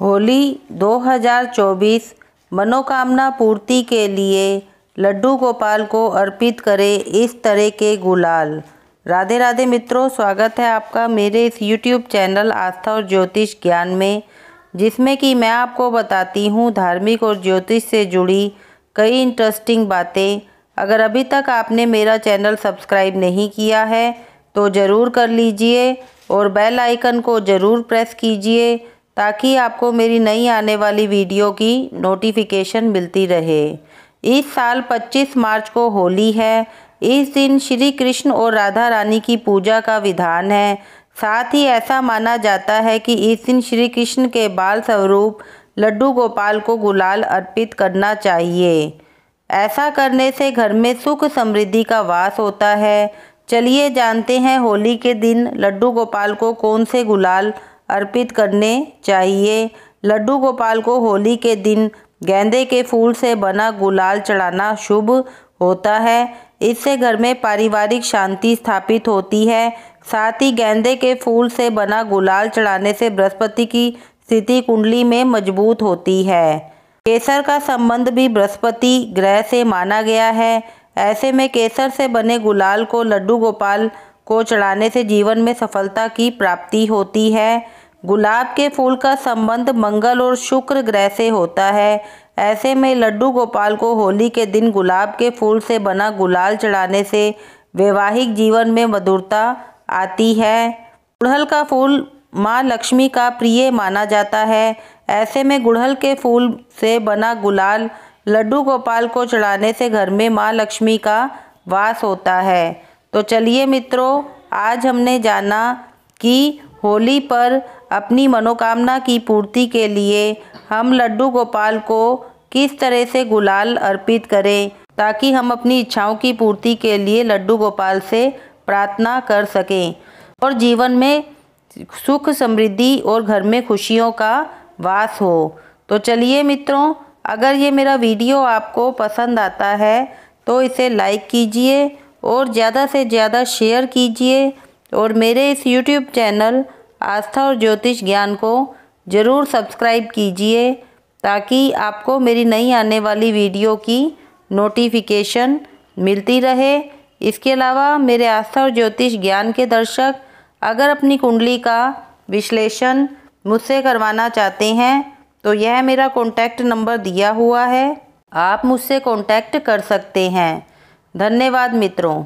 होली 2024 मनोकामना पूर्ति के लिए लड्डू गोपाल को अर्पित करें इस तरह के गुलाल राधे राधे मित्रों स्वागत है आपका मेरे इस YouTube चैनल आस्था और ज्योतिष ज्ञान में जिसमें कि मैं आपको बताती हूँ धार्मिक और ज्योतिष से जुड़ी कई इंटरेस्टिंग बातें अगर अभी तक आपने मेरा चैनल सब्सक्राइब नहीं किया है तो ज़रूर कर लीजिए और बेल आइकन को ज़रूर प्रेस कीजिए ताकि आपको मेरी नई आने वाली वीडियो की नोटिफिकेशन मिलती रहे इस साल 25 मार्च को होली है इस दिन श्री कृष्ण और राधा रानी की पूजा का विधान है साथ ही ऐसा माना जाता है कि इस दिन श्री कृष्ण के बाल स्वरूप लड्डू गोपाल को गुलाल अर्पित करना चाहिए ऐसा करने से घर में सुख समृद्धि का वास होता है चलिए जानते हैं होली के दिन लड्डू गोपाल को कौन से गुलाल अर्पित करने चाहिए लड्डू गोपाल को होली के दिन गेंदे के फूल से बना गुलाल चढ़ाना शुभ होता है इससे घर में पारिवारिक शांति स्थापित होती है साथ ही गेंदे के फूल से बना गुलाल चढ़ाने से बृहस्पति की स्थिति कुंडली में मजबूत होती है केसर का संबंध भी बृहस्पति ग्रह से माना गया है ऐसे में केसर से बने गुलाल को लड्डू गोपाल को चढ़ाने से जीवन में सफलता की प्राप्ति होती है गुलाब के फूल का संबंध मंगल और शुक्र ग्रह से होता है ऐसे में लड्डू गोपाल को होली के दिन गुलाब के फूल से बना गुलाल चढ़ाने से वैवाहिक जीवन में मधुरता आती है गुड़हल का फूल माँ लक्ष्मी का प्रिय माना जाता है ऐसे में गुड़हल के फूल से बना गुलाल लड्डू गोपाल को चढ़ाने से घर में माँ लक्ष्मी का वास होता है तो चलिए मित्रों आज हमने जाना कि होली पर अपनी मनोकामना की पूर्ति के लिए हम लड्डू गोपाल को किस तरह से गुलाल अर्पित करें ताकि हम अपनी इच्छाओं की पूर्ति के लिए लड्डू गोपाल से प्रार्थना कर सकें और जीवन में सुख समृद्धि और घर में खुशियों का वास हो तो चलिए मित्रों अगर ये मेरा वीडियो आपको पसंद आता है तो इसे लाइक कीजिए और ज़्यादा से ज़्यादा शेयर कीजिए और मेरे इस यूट्यूब चैनल आस्था और ज्योतिष ज्ञान को ज़रूर सब्सक्राइब कीजिए ताकि आपको मेरी नई आने वाली वीडियो की नोटिफिकेशन मिलती रहे इसके अलावा मेरे आस्था और ज्योतिष ज्ञान के दर्शक अगर अपनी कुंडली का विश्लेषण मुझसे करवाना चाहते हैं तो यह मेरा कॉन्टैक्ट नंबर दिया हुआ है आप मुझसे कॉन्टैक्ट कर सकते हैं धन्यवाद मित्रों